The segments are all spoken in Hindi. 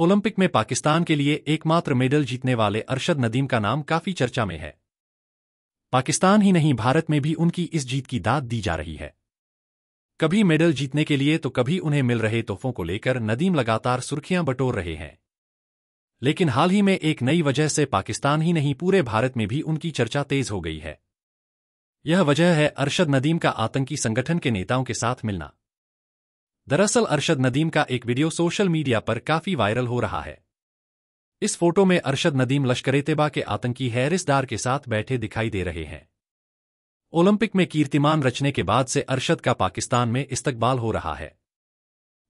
ओलंपिक में पाकिस्तान के लिए एकमात्र मेडल जीतने वाले अरशद नदीम का नाम काफी चर्चा में है पाकिस्तान ही नहीं भारत में भी उनकी इस जीत की दाद दी जा रही है कभी मेडल जीतने के लिए तो कभी उन्हें मिल रहे तोहफों को लेकर नदीम लगातार सुर्खियां बटोर रहे हैं लेकिन हाल ही में एक नई वजह से पाकिस्तान ही नहीं पूरे भारत में भी उनकी चर्चा तेज हो गई है यह वजह है अरशद नदीम का आतंकी संगठन के नेताओं के साथ मिलना दरअसल अरशद नदीम का एक वीडियो सोशल मीडिया पर काफी वायरल हो रहा है इस फोटो में अरशद नदीम लश्कर तेबा के आतंकी हैरिस डार के साथ बैठे दिखाई दे रहे हैं ओलंपिक में कीर्तिमान रचने के बाद से अरशद का पाकिस्तान में इस्तकबाल हो रहा है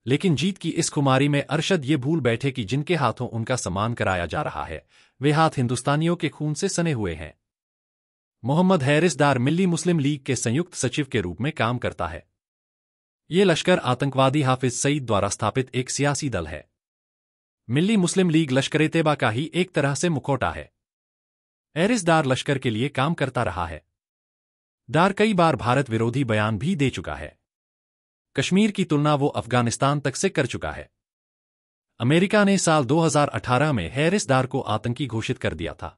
लेकिन जीत की इस खुमारी में अरशद ये भूल बैठे कि जिनके हाथों उनका सम्मान कराया जा रहा है वे हाथ हिंदुस्तानियों के खून से सने हुए हैं मोहम्मद हैरिस डार मिली मुस्लिम लीग के संयुक्त सचिव के रूप में काम करता है ये लश्कर आतंकवादी हाफिज सईद द्वारा स्थापित एक सियासी दल है मिली मुस्लिम लीग लश्कर तेबा का ही एक तरह से मुखौटा है एरिसदार लश्कर के लिए काम करता रहा है दार कई बार भारत विरोधी बयान भी दे चुका है कश्मीर की तुलना वो अफगानिस्तान तक से कर चुका है अमेरिका ने साल 2018 में हैरिस दार को आतंकी घोषित कर दिया था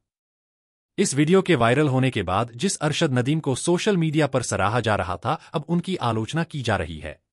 इस वीडियो के वायरल होने के बाद जिस अरशद नदीम को सोशल मीडिया पर सराहा जा रहा था अब उनकी आलोचना की जा रही है